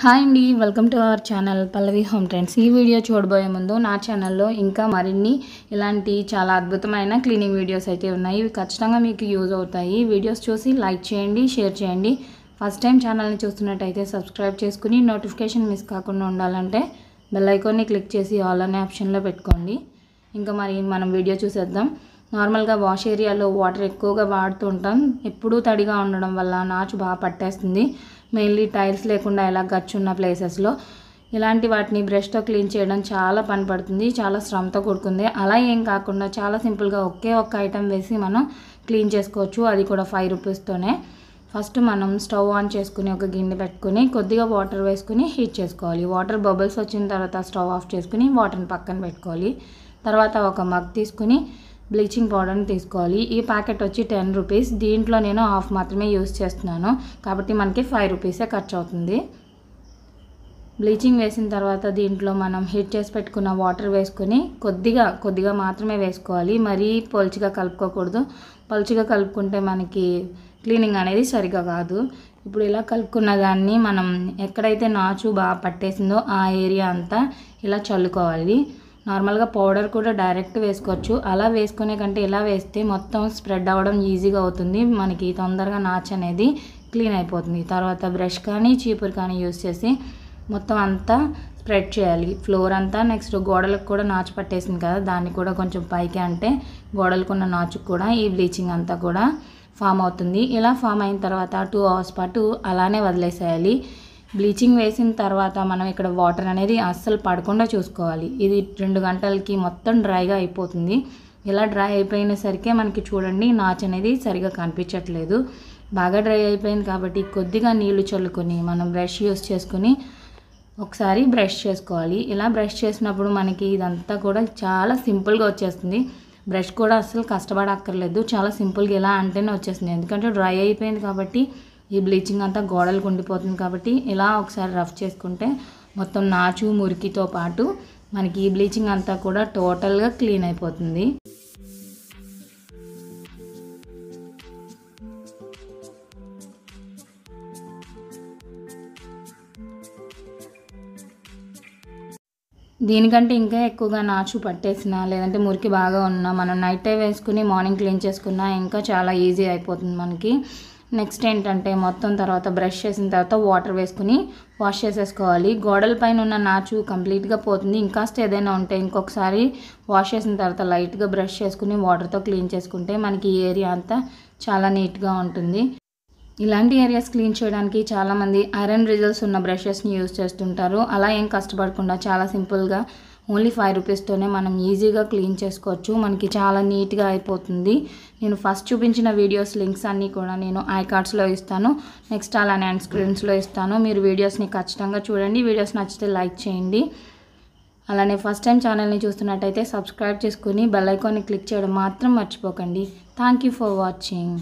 hi అండి welcome to our channel Pallavi Home Trends ఈ video చూడబోయే ముందు నా ఛానల్లో ఇంకా మరిన్ని ఇలాంటి చాలా అద్భుతమైన క్లీనింగ్ వీడియోస్ అయితే ఉన్నాయి ఇవి ఖచ్చితంగా మీకు యూజ్ అవుతాయి వీడియోస్ చూసి లైక్ చేయండి షేర్ చేయండి ఫస్ట్ టైం ఛానల్ని చూస్తున్నట్టయితే సబ్స్క్రైబ్ చేసుకుని నోటిఫికేషన్ మిస్ కాకుండా ఉండాలంటే బెల్ ఐకాన్ని క్లిక్ చేసి ఆల్ అనే ఆప్షన్లో పెట్టుకోండి ఇంకా మరి మనం వీడియో చూసేద్దాం నార్మల్గా వాష్ ఏరియాలో వాటర్ ఎక్కువగా వాడుతూ ఉంటాం ఎప్పుడూ తడిగా ఉండడం వల్ల నాచు బాగా పట్టేస్తుంది మెయిన్లీ టైల్స్ లేకుండా ఎలా గచ్చున్న ప్లేసెస్లో ఇలాంటి వాటిని బ్రష్తో క్లీన్ చేయడం చాలా పని పడుతుంది చాలా శ్రమతో కూడుకుంది అలా ఏం కాకుండా చాలా సింపుల్గా ఒకే ఒక్క ఐటెం వేసి మనం క్లీన్ చేసుకోవచ్చు అది కూడా ఫైవ్ రూపీస్తోనే ఫస్ట్ మనం స్టవ్ ఆన్ చేసుకుని ఒక గిన్నె పెట్టుకుని కొద్దిగా వాటర్ వేసుకుని హీట్ చేసుకోవాలి వాటర్ బబుల్స్ వచ్చిన తర్వాత స్టవ్ ఆఫ్ చేసుకుని వాటర్ని పక్కన పెట్టుకోవాలి తర్వాత ఒక మగ్ తీసుకుని బ్లీచింగ్ పౌడర్ని తీసుకోవాలి ఈ ప్యాకెట్ వచ్చి టెన్ రూపీస్ దీంట్లో నేను హాఫ్ మాత్రమే యూస్ చేస్తున్నాను కాబట్టి మనకి ఫైవ్ రూపీసే ఖర్చు అవుతుంది బ్లీచింగ్ వేసిన తర్వాత దీంట్లో మనం హీట్ చేసి పెట్టుకున్న వాటర్ వేసుకొని కొద్దిగా కొద్దిగా మాత్రమే వేసుకోవాలి మరీ పొలుచుగా కలుపుకోకూడదు పొలుచుగా కలుపుకుంటే మనకి క్లీనింగ్ అనేది సరిగా కాదు ఇప్పుడు ఇలా కలుపుకున్న దాన్ని మనం ఎక్కడైతే నాచు బాగా పట్టేసిందో ఆ ఏరియా అంతా ఇలా చల్లుకోవాలి నార్మల్గా పౌడర్ కూడా డైరెక్ట్ వేసుకోవచ్చు అలా వేసుకునే కంటే ఇలా వేస్తే మొత్తం స్ప్రెడ్ అవ్వడం ఈజీగా అవుతుంది మనకి తొందరగా నాచ్ అనేది క్లీన్ అయిపోతుంది తర్వాత బ్రష్ కానీ చీపురు కానీ యూస్ చేసి మొత్తం అంతా స్ప్రెడ్ చేయాలి ఫ్లోర్ అంతా నెక్స్ట్ గోడలకు కూడా నాచు పట్టేసింది కదా దాన్ని కూడా కొంచెం పైకి అంటే గోడలకున్న నాచుకు కూడా ఈ బ్లీచింగ్ అంతా కూడా ఫామ్ అవుతుంది ఇలా ఫామ్ అయిన తర్వాత టూ అవర్స్ పాటు అలానే వదిలేసేయాలి బ్లీచింగ్ వేసిన తర్వాత మనం ఇక్కడ వాటర్ అనేది అస్సలు పడకుండా చూసుకోవాలి ఇది రెండు గంటలకి మొత్తం డ్రైగా అయిపోతుంది ఇలా డ్రై అయిపోయినసరికే మనకి చూడండి నాచ్ అనేది సరిగా కనిపించట్లేదు బాగా డ్రై అయిపోయింది కాబట్టి కొద్దిగా నీళ్లు చల్లుకొని మనం బ్రష్ యూస్ చేసుకుని ఒకసారి బ్రష్ చేసుకోవాలి ఇలా బ్రష్ చేసినప్పుడు మనకి ఇదంతా కూడా చాలా సింపుల్గా వచ్చేస్తుంది బ్రష్ కూడా అస్సలు కష్టపడక్కర్లేదు చాలా సింపుల్గా ఇలా అంటేనే వచ్చేస్తుంది ఎందుకంటే డ్రై అయిపోయింది కాబట్టి ఈ బ్లీచింగ్ అంతా గోడలకు ఉండిపోతుంది కాబట్టి ఇలా ఒకసారి రఫ్ చేసుకుంటే మొత్తం నాచు మురికితో పాటు మనకి ఈ బ్లీచింగ్ అంతా కూడా టోటల్గా క్లీన్ అయిపోతుంది దీనికంటే ఇంకా ఎక్కువగా నాచు పట్టేసినా లేదంటే మురికి బాగా ఉన్నా మనం నైట్ టైం వేసుకుని మార్నింగ్ క్లీన్ చేసుకున్నా ఇంకా చాలా ఈజీ అయిపోతుంది మనకి నెక్స్ట్ ఏంటంటే మొత్తం తర్వాత బ్రష్ చేసిన తర్వాత వాటర్ వేసుకుని వాష్ చేసేసుకోవాలి గోడల పైన ఉన్న నాచు కంప్లీట్గా పోతుంది ఇంకాస్త ఏదైనా ఉంటే ఇంకొకసారి వాష్ చేసిన తర్వాత లైట్గా బ్రష్ చేసుకుని వాటర్తో క్లీన్ చేసుకుంటే మనకి ఈ ఏరియా అంతా చాలా నీట్గా ఉంటుంది ఇలాంటి ఏరియాస్ క్లీన్ చేయడానికి చాలామంది ఐరన్ రిజల్ట్స్ ఉన్న బ్రషెస్ని యూజ్ చేస్తుంటారు అలా ఏం కష్టపడకుండా చాలా సింపుల్గా ఓన్లీ ఫైవ్ రూపీస్తోనే మనం ఈజీగా క్లీన్ చేసుకోవచ్చు మనకి చాలా నీట్గా అయిపోతుంది నేను ఫస్ట్ చూపించిన వీడియోస్ లింక్స్ అన్నీ కూడా నేను ఐ కార్డ్స్లో ఇస్తాను నెక్స్ట్ అలానే అండ్ స్క్రీన్స్లో ఇస్తాను మీరు వీడియోస్ని ఖచ్చితంగా చూడండి వీడియోస్ నచ్చితే లైక్ చేయండి అలానే ఫస్ట్ టైం ఛానల్ని చూస్తున్నట్టయితే సబ్స్క్రైబ్ చేసుకుని బెల్ ఐకాన్ని క్లిక్ చేయడం మాత్రం మర్చిపోకండి థ్యాంక్ ఫర్ వాచింగ్